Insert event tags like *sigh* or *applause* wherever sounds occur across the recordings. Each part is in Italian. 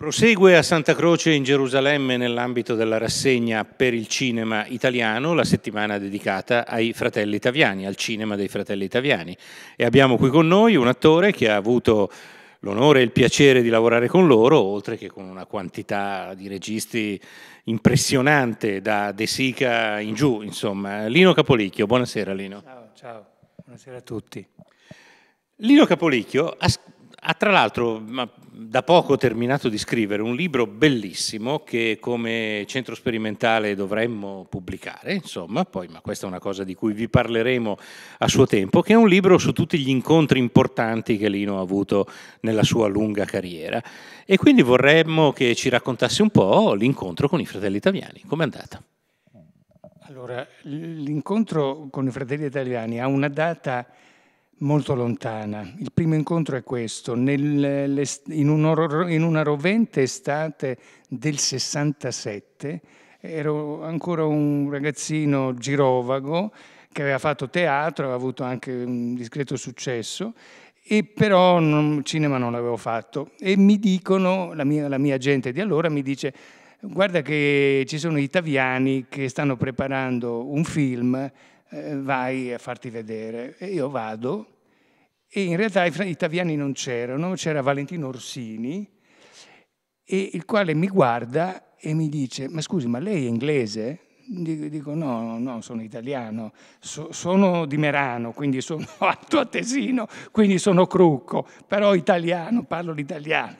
Prosegue a Santa Croce in Gerusalemme nell'ambito della rassegna per il cinema italiano, la settimana dedicata ai fratelli italiani, al cinema dei fratelli italiani. E abbiamo qui con noi un attore che ha avuto l'onore e il piacere di lavorare con loro, oltre che con una quantità di registi impressionante da De Sica in giù, insomma. Lino Capolicchio, buonasera Lino. Ciao, ciao, buonasera a tutti. Lino Capolicchio ha scritto ha ah, tra l'altro da poco terminato di scrivere un libro bellissimo che come centro sperimentale dovremmo pubblicare, insomma, poi ma questa è una cosa di cui vi parleremo a suo tempo, che è un libro su tutti gli incontri importanti che Lino ha avuto nella sua lunga carriera e quindi vorremmo che ci raccontasse un po' l'incontro con i fratelli italiani, com'è andata? Allora, l'incontro con i fratelli italiani ha una data molto lontana. Il primo incontro è questo, nel, in, un, in una rovente estate del 67 ero ancora un ragazzino girovago che aveva fatto teatro, aveva avuto anche un discreto successo e però non, cinema non l'avevo fatto. E mi dicono, la mia, la mia, gente di allora mi dice, guarda che ci sono i taviani che stanno preparando un film eh, vai a farti vedere. E io vado e in realtà gli italiani non c'erano, c'era Valentino Orsini, il quale mi guarda e mi dice, ma scusi, ma lei è inglese? Dico no, no, sono italiano, so, sono di Merano, quindi sono *laughs* altoatesino, quindi sono crucco, però italiano, parlo l'italiano.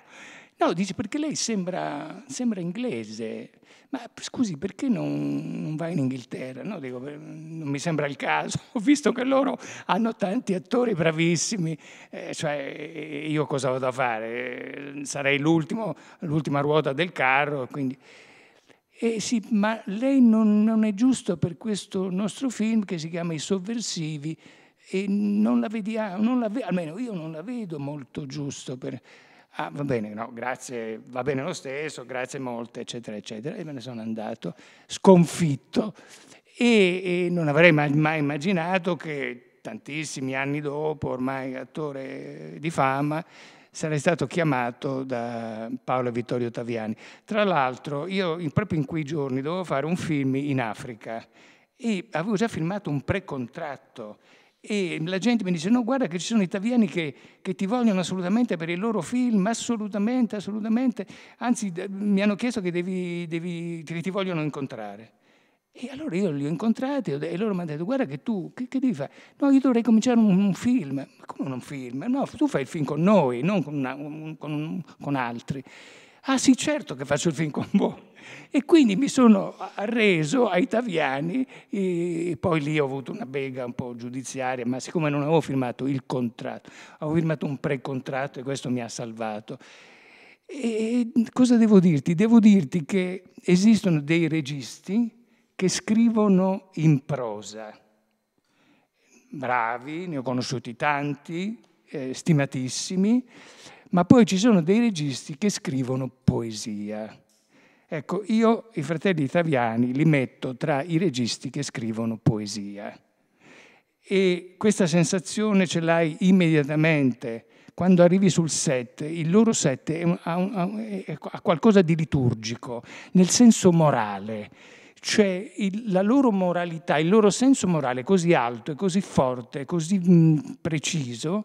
No, dice perché lei sembra, sembra inglese, ma scusi perché non, non va in Inghilterra? No, dico, non mi sembra il caso, *laughs* ho visto che loro hanno tanti attori bravissimi, eh, cioè io cosa vado a fare? Sarei l'ultima ruota del carro, quindi... Eh sì, ma lei non, non è giusto per questo nostro film che si chiama I sovversivi e non la vediamo, non la almeno io non la vedo molto giusto per ah va bene, no, grazie, va bene lo stesso, grazie molte, eccetera, eccetera, e me ne sono andato sconfitto e, e non avrei mai, mai immaginato che tantissimi anni dopo, ormai attore di fama, sarei stato chiamato da Paolo Vittorio Taviani. Tra l'altro, io proprio in quei giorni dovevo fare un film in Africa e avevo già firmato un precontratto e la gente mi dice no guarda che ci sono italiani che, che, ti vogliono assolutamente per il loro film, assolutamente, assolutamente, anzi mi hanno chiesto che, devi, devi, che ti vogliono incontrare. E allora io li ho incontrati e loro mi hanno detto guarda che tu che, che devi fare? No, io dovrei cominciare un, un film. Ma come un film? No, tu fai il film con noi, non con, una, un, con, con altri. Ah sì, certo che faccio il film con voi. E quindi mi sono arreso ai Taviani, e poi lì ho avuto una bega un po' giudiziaria, ma siccome non avevo firmato il contratto, avevo firmato un precontratto e questo mi ha salvato. E cosa devo dirti? Devo dirti che esistono dei registi che scrivono in prosa, bravi, ne ho conosciuti tanti, eh, stimatissimi, ma poi ci sono dei registi che scrivono poesia. Ecco, io i fratelli italiani li metto tra i registi che scrivono poesia. E questa sensazione ce l'hai immediatamente quando arrivi sul set, il loro set ha, qualcosa di liturgico, nel senso morale, cioè il, la loro moralità, il loro senso morale così alto e così forte, così mh, preciso,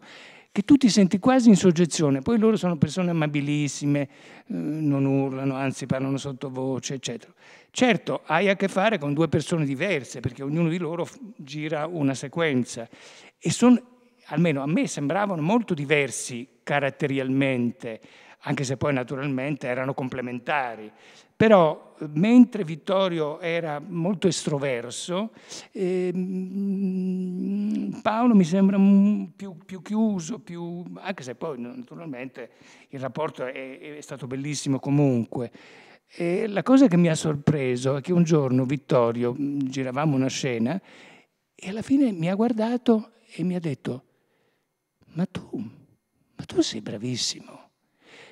che tu ti senti quasi in soggezione. Poi loro sono persone amabilissime, eh, non urlano, anzi parlano sottovoce, eccetera. Certo, hai a che fare con due persone diverse, perché ognuno di loro gira una sequenza. E sono, almeno a me sembravano molto diversi caratterialmente anche se poi naturalmente erano complementari. Però mentre Vittorio era molto estroverso, eh, Paolo mi sembra più, più chiuso, più, anche se poi naturalmente il rapporto è, è stato bellissimo comunque. E la cosa che mi ha sorpreso è che un giorno Vittorio, mm, giravamo una scena, e alla fine mi ha guardato e mi ha detto, ma tu, ma tu sei bravissimo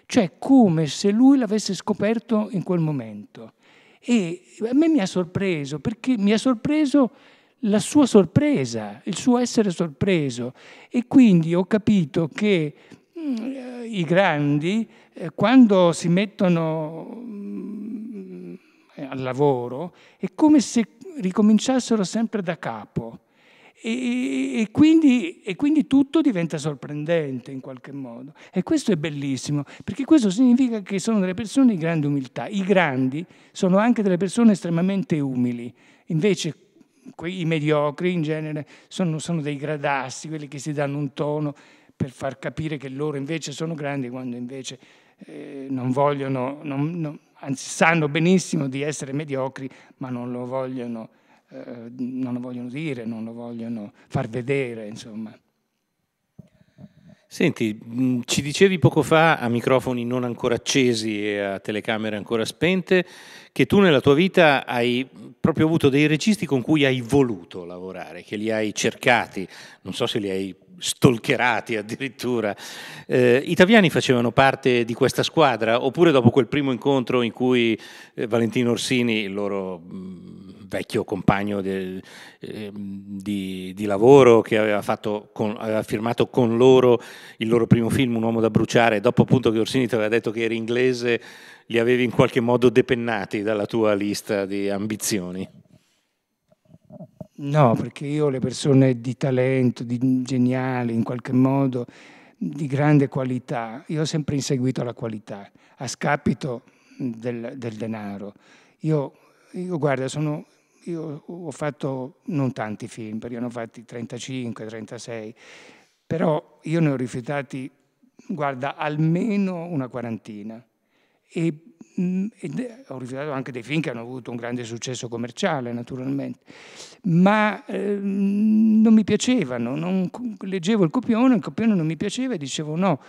cioè come se lui l'avesse scoperto in quel momento. E a me mi ha sorpreso, perché mi ha sorpreso la sua sorpresa, il suo essere sorpreso. E quindi ho capito che mh, eh, i grandi, eh, quando si mettono mh, mm, al lavoro, è come se ricominciassero sempre da capo e, e, quindi, e, quindi, tutto diventa sorprendente in qualche modo. E questo è bellissimo, perché questo significa che sono delle persone di grande umiltà. I grandi sono anche delle persone estremamente umili, invece i mediocri in genere sono, sono dei gradassi, quelli che si danno un tono per far capire che loro invece sono grandi quando invece eh, non vogliono, non, non, anzi sanno benissimo di essere mediocri, ma non lo vogliono eh, non lo vogliono dire, non lo vogliono far vedere, insomma. Senti, mm, ci dicevi poco fa a microfoni non ancora accesi e a telecamere ancora spente che tu nella tua vita hai proprio avuto dei registi con cui hai voluto lavorare, che li hai cercati, non so se li hai stalkerati addirittura. Eh, Taviani facevano parte di questa squadra oppure dopo quel primo incontro in cui eh, Valentino Orsini, il loro mm, vecchio compagno del, eh, di, di, lavoro che aveva, con, aveva, firmato con loro il loro primo film, Un uomo da bruciare, dopo appunto che Orsini ti aveva detto che eri inglese, li avevi in qualche modo depennati dalla tua lista di ambizioni. No, perché io le persone di talento, di geniali in qualche modo, di grande qualità, io ho sempre inseguito la qualità, a scapito del, del denaro. Io, io, guarda, sono io ho fatto non tanti film, perché ne ho fatti 35, 36, però io ne ho rifiutati, guarda, almeno una quarantina. E, mm, e ho rifiutato anche dei film che hanno avuto un grande successo commerciale, naturalmente, ma eh, non mi piacevano, non, leggevo il copione, il copione non mi piaceva e dicevo no,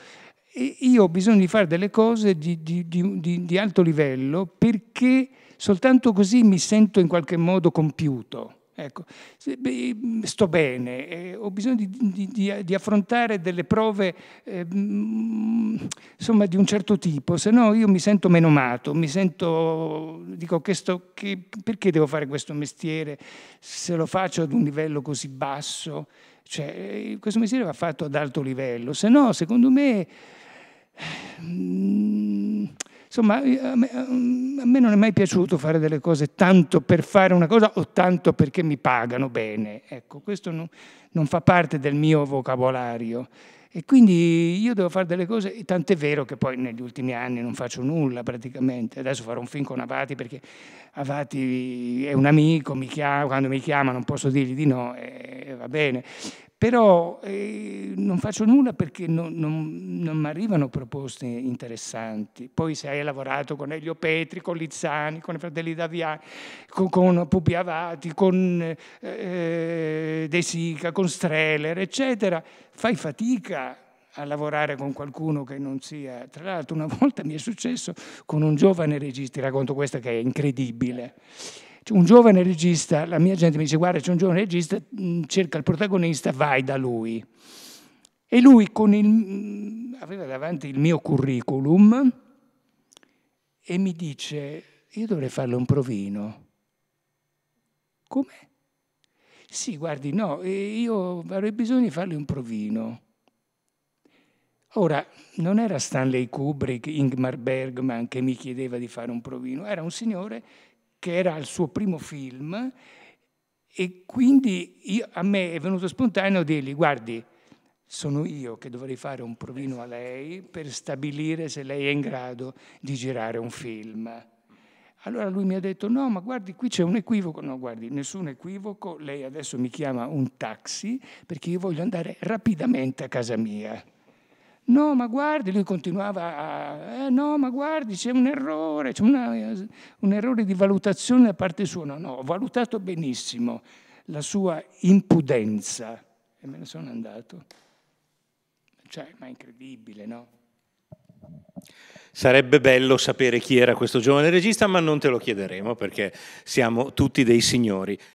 io ho bisogno di fare delle cose di, di, di, di alto livello perché soltanto così mi sento in qualche modo compiuto. Ecco, sto bene, eh, ho bisogno di, di, di, affrontare delle prove eh, mm, insomma, di un certo tipo, se no io mi sento meno menomato, mi sento, dico che sto, che, perché devo fare questo mestiere se lo faccio ad un livello così basso? Cioè, eh, questo mestiere va fatto ad alto livello, se no secondo me Insomma, eh, a me, non è mai piaciuto fare delle cose tanto per fare una cosa o tanto perché mi pagano bene. Ecco, questo non, non fa parte del mio vocabolario. E quindi io devo fare delle cose, tant'è vero che poi negli ultimi anni non faccio nulla praticamente. Adesso farò un film con Avati perché Avati è un amico, mi chiama, quando mi chiama non posso dirgli di no e eh, va bene però eh, non faccio nulla perché non, non, non mi arrivano proposte interessanti. Poi se hai lavorato con Elio Petri, con Lizzani, con i fratelli Daviani, con, con Pupi Avati, con eh, De Sica, con Streller, eccetera, fai fatica a lavorare con qualcuno che non sia... Tra l'altro una *laughs* volta mi è successo con un giovane regista, racconto questo che è incredibile un giovane regista, la mia gente mi dice guarda c'è un giovane regista, mm, cerca il protagonista, vai da lui. E lui il, mm, aveva davanti il mio curriculum e mi dice io dovrei farle un provino. Come? Sì, guardi, no, io avrei bisogno di farle un provino. Ora, non era Stanley Kubrick, Ingmar Bergman che mi chiedeva di fare un provino, era un signore che era il suo primo film, e quindi io, a me è venuto spontaneo dirgli, guardi, sono io che dovrei fare un provino a lei per stabilire se lei è in grado di girare un film. Allora lui mi ha detto, no, ma guardi, qui c'è un equivoco. No, guardi, nessun equivoco, lei adesso mi chiama un taxi perché io voglio andare rapidamente a casa mia. No, ma guardi, lui continuava a, eh, no, ma guardi, c'è un errore, c'è una, un errore di valutazione da parte sua. No, no, ho valutato benissimo la sua impudenza e me ne sono andato. Cioè, ma è incredibile, no? Sarebbe bello sapere chi era questo giovane regista, ma non te lo chiederemo perché siamo tutti dei signori.